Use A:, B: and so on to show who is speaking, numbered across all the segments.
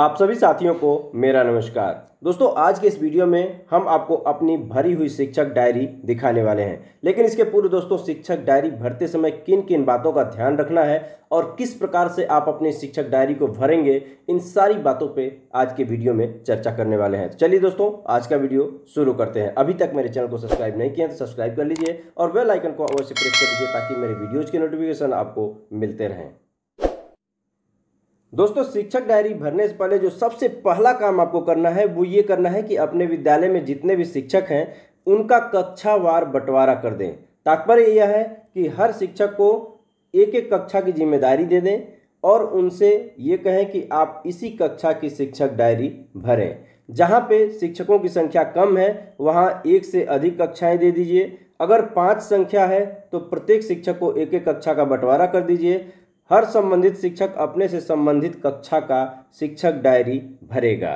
A: आप सभी साथियों को मेरा नमस्कार दोस्तों आज के इस वीडियो में हम आपको अपनी भरी हुई शिक्षक डायरी दिखाने वाले हैं लेकिन इसके पूर्व दोस्तों शिक्षक डायरी भरते समय किन किन बातों का ध्यान रखना है और किस प्रकार से आप अपनी शिक्षक डायरी को भरेंगे इन सारी बातों पे आज के वीडियो में चर्चा करने वाले हैं चलिए दोस्तों आज का वीडियो शुरू करते हैं अभी तक मेरे चैनल को सब्सक्राइब नहीं किया तो सब्सक्राइब कर लीजिए और वेलाइकन को अवश्य प्रेस कर लीजिए ताकि मेरे वीडियोज़ के नोटिफिकेशन आपको मिलते रहें दोस्तों शिक्षक डायरी भरने से पहले जो सबसे पहला काम आपको करना है वो ये करना है कि अपने विद्यालय में जितने भी शिक्षक हैं उनका कक्षावार बंटवारा कर दें तात्पर्य यह है कि हर शिक्षक को एक एक कक्षा की जिम्मेदारी दे दें और उनसे ये कहें कि आप इसी कक्षा की शिक्षक डायरी भरें जहाँ पे शिक्षकों की संख्या कम है वहाँ एक से अधिक कक्षाएं दे दीजिए अगर पाँच संख्या है तो प्रत्येक शिक्षक को एक एक कक्षा का बंटवारा कर दीजिए हर संबंधित शिक्षक अपने से संबंधित कक्षा का शिक्षक डायरी भरेगा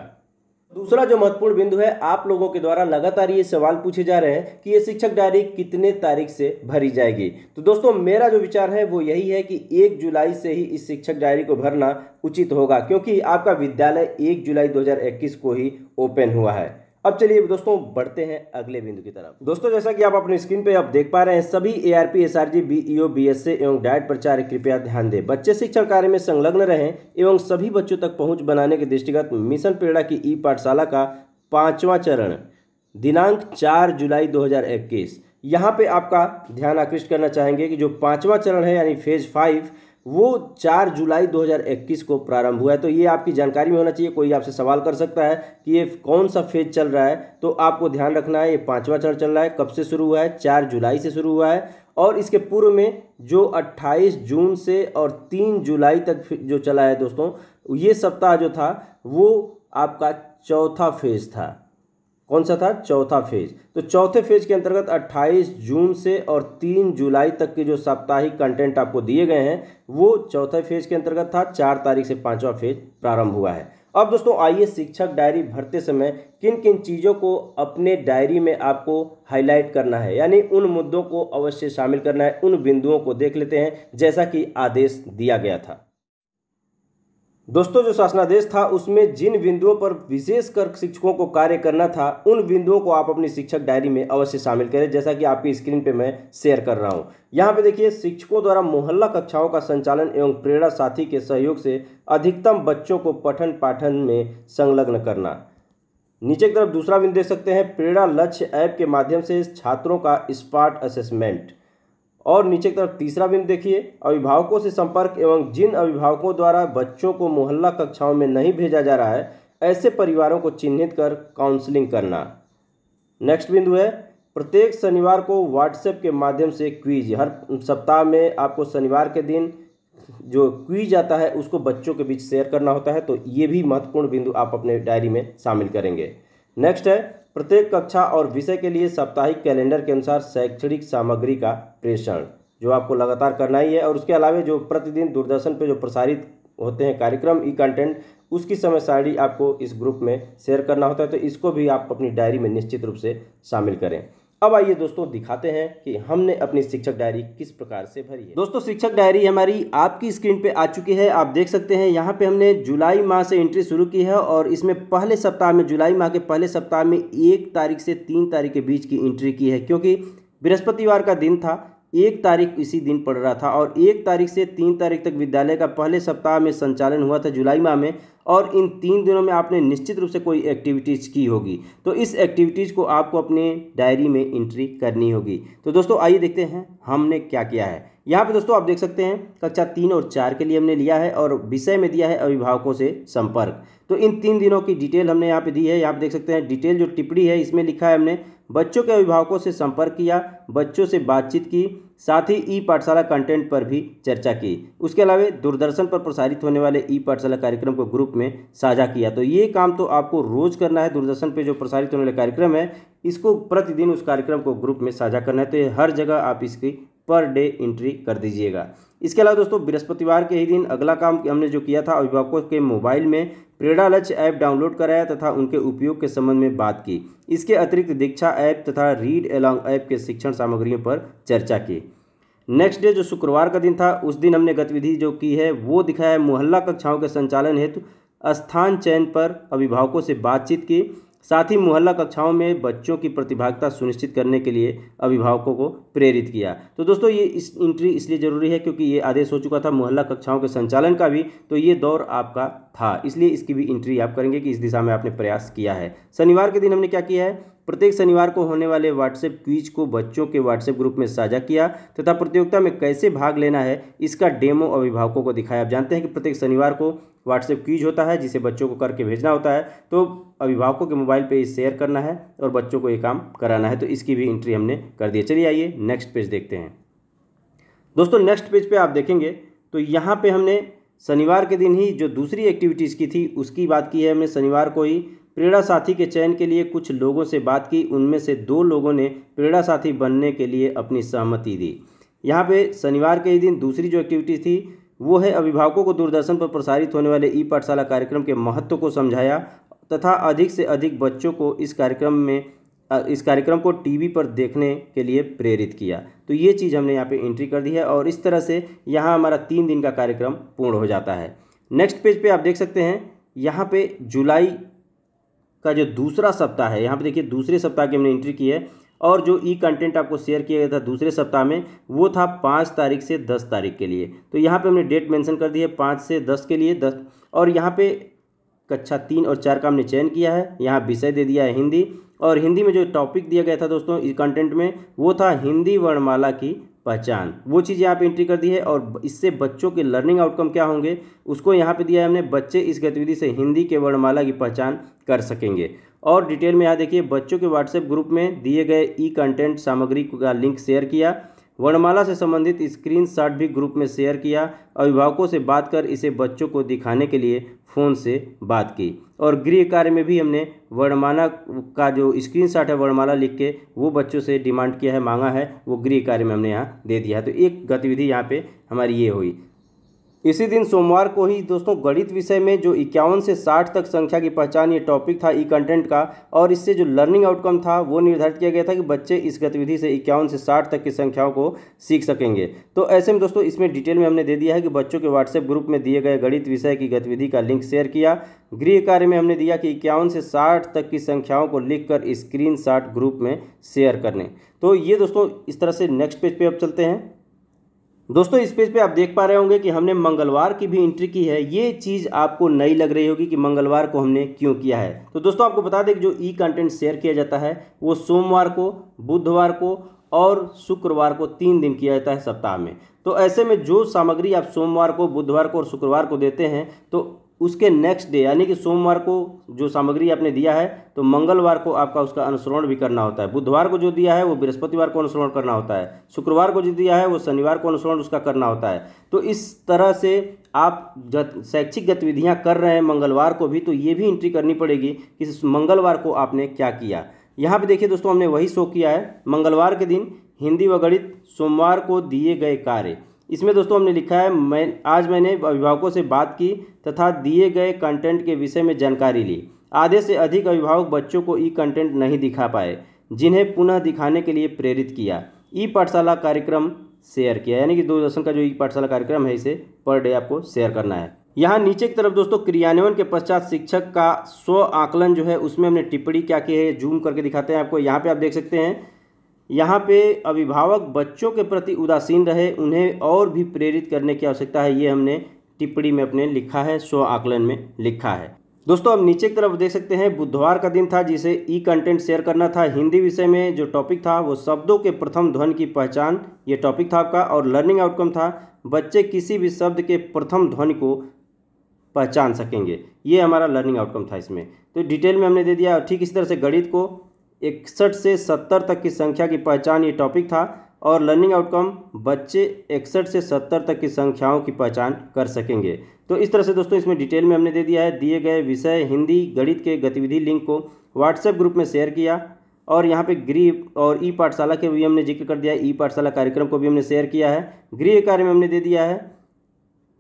A: दूसरा जो महत्वपूर्ण बिंदु है आप लोगों के द्वारा लगातार ये सवाल पूछे जा रहे हैं कि ये शिक्षक डायरी कितने तारीख से भरी जाएगी तो दोस्तों मेरा जो विचार है वो यही है कि एक जुलाई से ही इस शिक्षक डायरी को भरना उचित होगा क्योंकि आपका विद्यालय एक जुलाई 2021 को ही ओपन हुआ है अब चलिए दोस्तों बढ़ते हैं अगले बिंदु की तरफ दोस्तों जैसा कि आप अपनी स्क्रीन पे आप देख पा रहे हैं सभी A R P S R G B E B S एवं डायट प्रचार कृपया ध्यान दें बच्चे शिक्षण कार्य में संलग्न रहें एवं सभी बच्चों तक पहुंच बनाने के दृष्टिगत मिशन पेड़ा की ई पाठशाला का पांचवा चरण दिनांक चार जुलाई दो हज़ार यहाँ पे आपका ध्यान आकृष्ट करना चाहेंगे कि जो पांचवा चरण है यानी फेज फाइव वो चार जुलाई 2021 को प्रारंभ हुआ है तो ये आपकी जानकारी में होना चाहिए कोई आपसे सवाल कर सकता है कि ये कौन सा फेज चल रहा है तो आपको ध्यान रखना है ये पाँचवा चरण चल रहा है कब से शुरू हुआ है चार जुलाई से शुरू हुआ है और इसके पूर्व में जो 28 जून से और 3 जुलाई तक जो चला है दोस्तों ये सप्ताह जो था वो आपका चौथा फेज था कौन सा था चौथा फेज तो चौथे फेज के अंतर्गत 28 जून से और 3 जुलाई तक के जो साप्ताहिक कंटेंट आपको दिए गए हैं वो चौथे फेज के अंतर्गत था चार तारीख से पांचवा फेज प्रारंभ हुआ है अब दोस्तों आइए शिक्षक डायरी भरते समय किन किन चीज़ों को अपने डायरी में आपको हाईलाइट करना है यानी उन मुद्दों को अवश्य शामिल करना है उन बिंदुओं को देख लेते हैं जैसा कि आदेश दिया गया था दोस्तों जो शासनादेश था उसमें जिन बिंदुओं पर विशेषकर शिक्षकों को कार्य करना था उन बिंदुओं को आप अपनी शिक्षक डायरी में अवश्य शामिल करें जैसा कि आपकी स्क्रीन पे मैं शेयर कर रहा हूँ यहाँ पे देखिए शिक्षकों द्वारा मोहल्ला कक्षाओं का संचालन एवं प्रेरणा साथी के सहयोग से अधिकतम बच्चों को पठन पाठन में संलग्न करना नीचे की तरफ दूसरा बिंदु देख सकते हैं प्रेरणा लक्ष्य ऐप के माध्यम से छात्रों का स्पार्ट असेसमेंट और नीचे की तरफ तीसरा बिंदु देखिए अभिभावकों से संपर्क एवं जिन अभिभावकों द्वारा बच्चों को मोहल्ला कक्षाओं में नहीं भेजा जा रहा है ऐसे परिवारों को चिन्हित कर काउंसलिंग करना नेक्स्ट बिंदु है प्रत्येक शनिवार को व्हाट्सएप के माध्यम से क्वीज हर सप्ताह में आपको शनिवार के दिन जो क्वीज आता है उसको बच्चों के बीच शेयर करना होता है तो ये भी महत्वपूर्ण बिंदु आप अपने डायरी में शामिल करेंगे नेक्स्ट है प्रत्येक कक्षा और विषय के लिए साप्ताहिक कैलेंडर के अनुसार शैक्षणिक सामग्री का प्रेषण जो आपको लगातार करना ही है और उसके अलावा जो प्रतिदिन दूरदर्शन पर जो प्रसारित होते हैं कार्यक्रम ई कंटेंट उसकी समय सारणी आपको इस ग्रुप में शेयर करना होता है तो इसको भी आप अपनी डायरी में निश्चित रूप से शामिल करें अब आइए दोस्तों दिखाते हैं कि हमने अपनी शिक्षक डायरी किस प्रकार से भरी है दोस्तों शिक्षक डायरी हमारी आपकी स्क्रीन पे आ चुकी है आप देख सकते हैं यहाँ पे हमने जुलाई माह से एंट्री शुरू की है और इसमें पहले सप्ताह में जुलाई माह के पहले सप्ताह में एक तारीख से तीन तारीख के बीच की एंट्री की है क्योंकि बृहस्पतिवार का दिन था एक तारीख इसी दिन पड़ रहा था और एक तारीख से तीन तारीख तक विद्यालय का पहले सप्ताह में संचालन हुआ था जुलाई माह में और इन तीन दिनों में आपने निश्चित रूप से कोई एक्टिविटीज़ की होगी तो इस एक्टिविटीज़ को आपको अपने डायरी में एंट्री करनी होगी तो दोस्तों आइए देखते हैं हमने क्या किया है यहाँ पे दोस्तों आप देख सकते हैं कक्षा तीन और चार के लिए हमने लिया है और विषय में दिया है अभिभावकों से संपर्क तो इन तीन दिनों की डिटेल हमने यहाँ पे दी है यहाँ पे देख सकते हैं डिटेल जो टिप्पणी है इसमें लिखा है हमने बच्चों के अभिभावकों से संपर्क किया बच्चों से बातचीत की साथ ही ई पाठशाला कंटेंट पर भी चर्चा की उसके अलावा दूरदर्शन पर प्रसारित होने वाले ई पाठशाला कार्यक्रम को ग्रुप में साझा किया तो ये काम तो आपको रोज़ करना है दूरदर्शन पर जो प्रसारित होने वाले कार्यक्रम है इसको प्रतिदिन उस कार्यक्रम को ग्रुप में साझा करना है तो हर जगह आप इसकी पर डे एंट्री कर दीजिएगा इसके अलावा दोस्तों बृहस्पतिवार के ही दिन अगला काम हमने जो किया था अभिभावकों के मोबाइल में प्रेरणा लक्ष्य ऐप डाउनलोड कराया तथा उनके उपयोग के संबंध में बात की इसके अतिरिक्त दीक्षा ऐप तथा रीड एलॉन्ग ऐप के शिक्षण सामग्रियों पर चर्चा की नेक्स्ट डे जो शुक्रवार का दिन था उस दिन हमने गतिविधि जो की है वो दिखाया है मोहल्ला कक्षाओं के संचालन हेतु स्थान चयन पर अभिभावकों से बातचीत की साथ ही मोहल्ला कक्षाओं में बच्चों की प्रतिभागिता सुनिश्चित करने के लिए अभिभावकों को प्रेरित किया तो दोस्तों ये इस इंट्री इसलिए ज़रूरी है क्योंकि ये आदेश हो चुका था मोहल्ला कक्षाओं के संचालन का भी तो ये दौर आपका था इसलिए इसकी भी इंट्री आप करेंगे कि इस दिशा में आपने प्रयास किया है शनिवार के दिन हमने क्या किया है प्रत्येक शनिवार को होने वाले व्हाट्सएप क्वीज को बच्चों के व्हाट्सएप ग्रुप में साझा किया तथा प्रतियोगिता में कैसे भाग लेना है इसका डेमो अभिभावकों को दिखाया आप जानते हैं कि प्रत्येक शनिवार को व्हाट्सएप क्वीज होता है जिसे बच्चों को करके भेजना होता है तो अभिभावकों के मोबाइल पर शेयर करना है और बच्चों को ये काम कराना है तो इसकी भी एंट्री हमने कर दी चलिए आइए नेक्स्ट पेज देखते हैं दोस्तों नेक्स्ट पेज पर आप देखेंगे तो यहाँ पर हमने शनिवार के दिन ही जो दूसरी एक्टिविटीज़ की थी उसकी बात की है हमने शनिवार को ही प्रेरणा साथी के चयन के लिए कुछ लोगों से बात की उनमें से दो लोगों ने प्रेरणा साथी बनने के लिए अपनी सहमति दी यहाँ पे शनिवार के ही दिन दूसरी जो एक्टिविटी थी वो है अभिभावकों को दूरदर्शन पर प्रसारित होने वाले ई पाठशाला कार्यक्रम के महत्व को समझाया तथा अधिक से अधिक बच्चों को इस कार्यक्रम में इस कार्यक्रम को टीवी पर देखने के लिए प्रेरित किया तो ये चीज़ हमने यहाँ पे एंट्री कर दी है और इस तरह से यहाँ हमारा तीन दिन का कार्यक्रम पूर्ण हो जाता है नेक्स्ट पेज पे आप देख सकते हैं यहाँ पे जुलाई का जो दूसरा सप्ताह है यहाँ पे देखिए दूसरे सप्ताह की हमने एंट्री की है और जो ई कंटेंट आपको शेयर किया गया था दूसरे सप्ताह में वो था पाँच तारीख से दस तारीख के लिए तो यहाँ पे हमने डेट मेंशन कर दी है पाँच से दस के लिए दस और यहाँ पे कक्षा तीन और चार का हमने चयन किया है यहाँ विषय दे दिया है हिंदी और हिंदी में जो टॉपिक दिया गया था दोस्तों इस कंटेंट में वो था हिंदी वर्णमाला की पहचान वो चीज़ यहाँ पे एंट्री कर दी है और इससे बच्चों के लर्निंग आउटकम क्या होंगे उसको यहाँ पे दिया है हमने बच्चे इस गतिविधि से हिंदी के वर्णमाला की पहचान कर सकेंगे और डिटेल में यहाँ देखिए बच्चों के व्हाट्सएप ग्रुप में दिए गए ई कंटेंट सामग्री का लिंक शेयर किया वर्णमाला से संबंधित स्क्रीन शॉट भी ग्रुप में शेयर किया अभिभावकों से बात कर इसे बच्चों को दिखाने के लिए फ़ोन से बात की और गृह कार्य में भी हमने वर्णमाला का जो स्क्रीन शॉट है वर्णमाला लिख के वो बच्चों से डिमांड किया है मांगा है वो गृह कार्य में हमने यहाँ दे दिया तो एक गतिविधि यहाँ पर हमारी ये हुई इसी दिन सोमवार को ही दोस्तों गणित विषय में जो इक्यावन से साठ तक संख्या की पहचान ये टॉपिक था ई कंटेंट का और इससे जो लर्निंग आउटकम था वो निर्धारित किया गया था कि बच्चे इस गतिविधि से इक्यावन से साठ तक की संख्याओं को सीख सकेंगे तो ऐसे में दोस्तों इसमें डिटेल में हमने दे दिया है कि बच्चों के व्हाट्सएप ग्रुप में दिए गए गणित विषय की गतिविधि का लिंक शेयर किया गृह कार्य में हमने दिया कि इक्यावन से साठ तक की संख्याओं को लिखकर स्क्रीनशॉट ग्रुप में शेयर करने तो ये दोस्तों इस तरह से नेक्स्ट पेज पर अब चलते हैं दोस्तों इस पेज पे आप देख पा रहे होंगे कि हमने मंगलवार की भी एंट्री की है ये चीज़ आपको नई लग रही होगी कि मंगलवार को हमने क्यों किया है तो दोस्तों आपको बता दें कि जो ई कंटेंट शेयर किया जाता है वो सोमवार को बुधवार को और शुक्रवार को तीन दिन किया जाता है सप्ताह में तो ऐसे में जो सामग्री आप सोमवार को बुधवार को और शुक्रवार को देते हैं तो उसके नेक्स्ट डे यानी कि सोमवार को जो सामग्री आपने दिया है तो मंगलवार को आपका उसका अनुसरण भी करना होता है बुधवार को जो दिया है वो बृहस्पतिवार को अनुसरण करना होता है शुक्रवार को जो दिया है वो शनिवार को अनुसरण उसका करना होता है तो इस तरह से आप जत, शैक्षिक गतिविधियाँ कर रहे हैं मंगलवार को भी तो ये भी एंट्री करनी पड़ेगी कि मंगलवार को आपने क्या किया यहाँ पर देखिए दोस्तों हमने वही शो किया है मंगलवार के दिन हिंदी व गणित सोमवार को दिए गए कार्य इसमें दोस्तों हमने लिखा है मैं आज मैंने अभिभावकों से बात की तथा दिए गए कंटेंट के विषय में जानकारी ली आधे से अधिक अभिभावक बच्चों को ई कंटेंट नहीं दिखा पाए जिन्हें पुनः दिखाने के लिए प्रेरित किया ई पाठशाला कार्यक्रम शेयर किया यानी कि दूरदर्शन का जो ई पाठशाला कार्यक्रम है इसे पर डे आपको शेयर करना है यहाँ नीचे की तरफ दोस्तों क्रियान्वयन के पश्चात शिक्षक का स्व आकलन जो है उसमें हमने टिप्पणी क्या की है जूम करके दिखाते हैं आपको यहाँ पे आप देख सकते हैं यहाँ पे अभिभावक बच्चों के प्रति उदासीन रहे उन्हें और भी प्रेरित करने की आवश्यकता है ये हमने टिप्पणी में अपने लिखा है स्व आकलन में लिखा है दोस्तों अब नीचे की तरफ देख सकते हैं बुधवार का दिन था जिसे ई कंटेंट शेयर करना था हिंदी विषय में जो टॉपिक था वो शब्दों के प्रथम ध्वन की पहचान ये टॉपिक था आपका और लर्निंग आउटकम था बच्चे किसी भी शब्द के प्रथम ध्वनि को पहचान सकेंगे ये हमारा लर्निंग आउटकम था इसमें तो डिटेल में हमने दे दिया ठीक इसी तरह से गणित को इकसठ से सत्तर तक की संख्या की पहचान ये टॉपिक था और लर्निंग आउटकम बच्चे इकसठ से सत्तर तक की संख्याओं की पहचान कर सकेंगे तो इस तरह से दोस्तों इसमें डिटेल में हमने दे दिया है दिए गए विषय हिंदी गणित के गतिविधि लिंक को व्हाट्सएप ग्रुप में शेयर किया और यहाँ पे गृह और ई पाठशाला के भी हमने जिक्र कर दिया है ई पाठशाला कार्यक्रम को भी हमने शेयर किया है गृह कार्य में हमने दे दिया है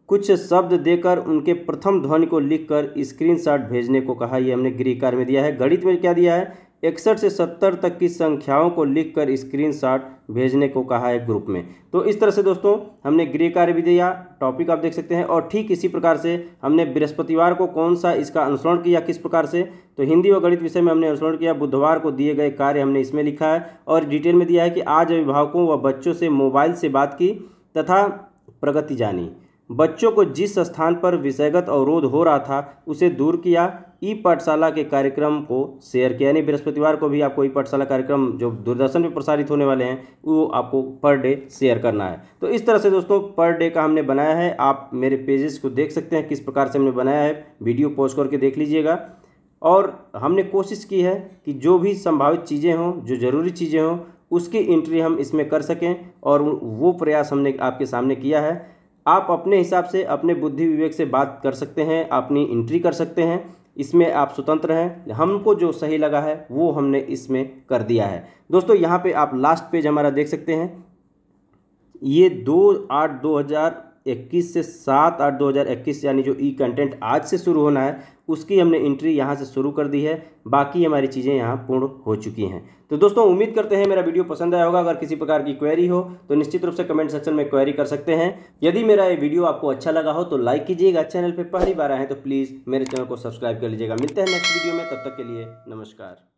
A: कुछ शब्द देकर उनके प्रथम ध्वनि को लिखकर स्क्रीनशॉट भेजने को कहा ये हमने गृह कार्य में दिया है गणित में क्या दिया है इकसठ से सत्तर तक की संख्याओं को लिखकर स्क्रीनशॉट भेजने को कहा है ग्रुप में तो इस तरह से दोस्तों हमने गृह कार्य भी दिया टॉपिक आप देख सकते हैं और ठीक इसी प्रकार से हमने बृहस्पतिवार को कौन सा इसका अनुसरण किया किस प्रकार से तो हिंदी व गणित विषय में हमने अनुसरण किया बुधवार को दिए गए कार्य हमने इसमें लिखा है और डिटेल में दिया है कि आज अभिभावकों व बच्चों से मोबाइल से बात की तथा प्रगति जानी बच्चों को जिस स्थान पर विषयगत अवरोध हो रहा था उसे दूर किया ई पाठशाला के कार्यक्रम को शेयर किया यानी बृहस्पतिवार को भी आपको ई पाठशाला कार्यक्रम जो दूरदर्शन पर प्रसारित होने वाले हैं वो आपको पर डे शेयर करना है तो इस तरह से दोस्तों पर डे का हमने बनाया है आप मेरे पेजेस को देख सकते हैं किस प्रकार से हमने बनाया है वीडियो पोस्ट करके देख लीजिएगा और हमने कोशिश की है कि जो भी संभावित चीज़ें हों जो ज़रूरी चीज़ें हों उसकी एंट्री हम इसमें कर सकें और वो प्रयास हमने आपके सामने किया है आप अपने हिसाब से अपने बुद्धि विवेक से बात कर सकते हैं अपनी एंट्री कर सकते हैं इसमें आप स्वतंत्र हैं हमको जो सही लगा है वो हमने इसमें कर दिया है दोस्तों यहाँ पे आप लास्ट पेज हमारा देख सकते हैं ये दो आठ दो हज़ार 21 से सात आठ 2021 यानी जो ई कंटेंट आज से शुरू होना है उसकी हमने एंट्री यहाँ से शुरू कर दी है बाकी हमारी चीज़ें यहाँ पूर्ण हो चुकी हैं तो दोस्तों उम्मीद करते हैं मेरा वीडियो पसंद आया होगा अगर किसी प्रकार की क्वेरी हो तो निश्चित रूप से कमेंट सेक्शन में क्वेरी कर सकते हैं यदि मेरा ये वीडियो आपको अच्छा लगा हो तो लाइक कीजिएगा चैनल पर पहली बार आए तो प्लीज़ मेरे चैनल को सब्सक्राइब कर लीजिएगा मिलते हैं नेक्स्ट वीडियो में तब तक के लिए नमस्कार